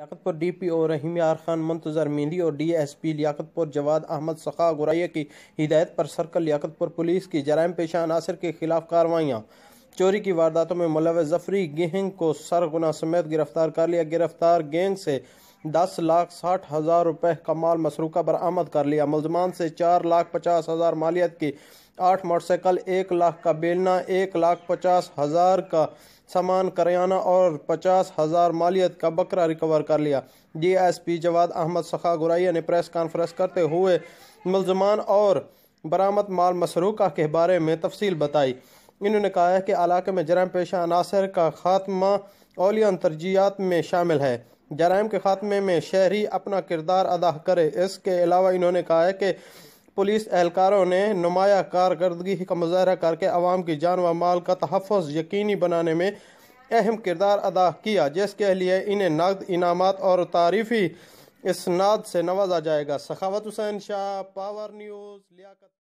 لیاقت پور D P او رحیم یار خان منتظر میندی اور ڈی ایس پی لیاقت پور جواد احمد سخا گرائیہ کی ہدایت پر سرکل لیاقت پور پولیس کی جرائم پیشہ عناصر کے خلاف کاروائیاں چوری کی وارداتوں میں ملوث ظفری گہنگ کو سر سمیت گرفتار کر لیا گرفتار گینگ سے دس لاکھ ساٹھ ہزار روپے کا مال مشروقہ برآمد کر لیا ملزمان سے چار لاکھ پچاس ہزار مالیت کی آٹھ موٹر سائیکل ایک لاکھ کا بیلنا ایک لاکھ پچاس ہزار کا سامان کریانہ اور پچاس ہزار مالیت کا بکرا ریکور کر لیا جی ایس پی جواد احمد سخا گرائیا نے پریس کانفرنس کرتے ہوئے ملزمان اور برآمد مال مسروقہ کے بارے میں تفصیل بتائی انہوں نے کہا ہے کہ علاقے میں جرم پیشہ عناصر کا خاتمہ اولین ترجیحات میں شامل ہے جرائم کے خاتمے میں شہری اپنا کردار ادا کرے اس کے علاوہ انہوں نے کہا ہے کہ پولیس اہلکاروں نے نمایاں کارکردگی کا مظاہرہ کر کے عوام کی جان و مال کا تحفظ یقینی بنانے میں اہم کردار ادا کیا جس کے لیے انہیں نقد انعامات اور تعریفی اسناد سے نوازا جائے گا سخاوت حسین شاہ پاور نیوز لیاقت